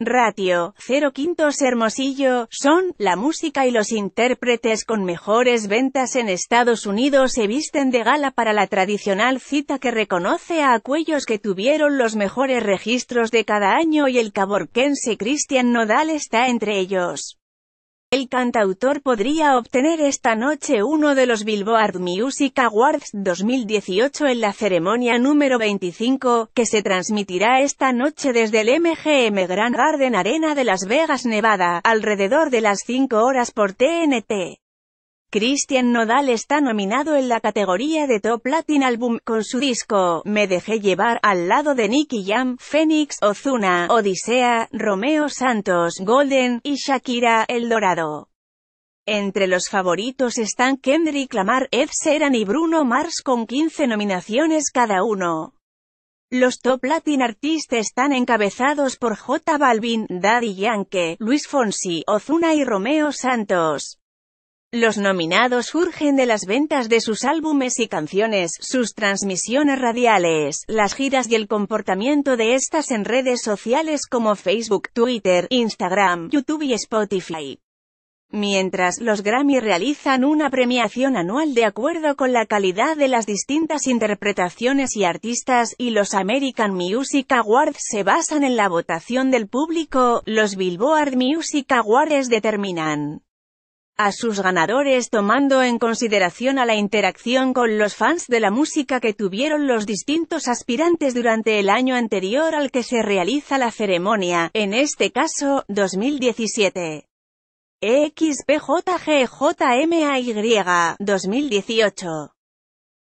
Ratio, 0 quintos Hermosillo, son, la música y los intérpretes con mejores ventas en Estados Unidos se visten de gala para la tradicional cita que reconoce a aquellos que tuvieron los mejores registros de cada año y el caborquense Christian Nodal está entre ellos. El cantautor podría obtener esta noche uno de los Billboard Music Awards 2018 en la ceremonia número 25, que se transmitirá esta noche desde el MGM Grand Garden Arena de Las Vegas, Nevada, alrededor de las 5 horas por TNT. Christian Nodal está nominado en la categoría de Top Latin Album, con su disco, Me Dejé Llevar, al lado de Nicky Jam, Fénix, Ozuna, Odisea, Romeo Santos, Golden, y Shakira, El Dorado. Entre los favoritos están Kendrick Lamar, Ed Sheeran y Bruno Mars con 15 nominaciones cada uno. Los top Latin artistas están encabezados por J Balvin, Daddy Yankee, Luis Fonsi, Ozuna y Romeo Santos. Los nominados surgen de las ventas de sus álbumes y canciones, sus transmisiones radiales, las giras y el comportamiento de estas en redes sociales como Facebook, Twitter, Instagram, YouTube y Spotify. Mientras, los Grammy realizan una premiación anual de acuerdo con la calidad de las distintas interpretaciones y artistas, y los American Music Awards se basan en la votación del público, los Billboard Music Awards determinan a sus ganadores tomando en consideración a la interacción con los fans de la música que tuvieron los distintos aspirantes durante el año anterior al que se realiza la ceremonia, en este caso, 2017. XPJGJMAY 2018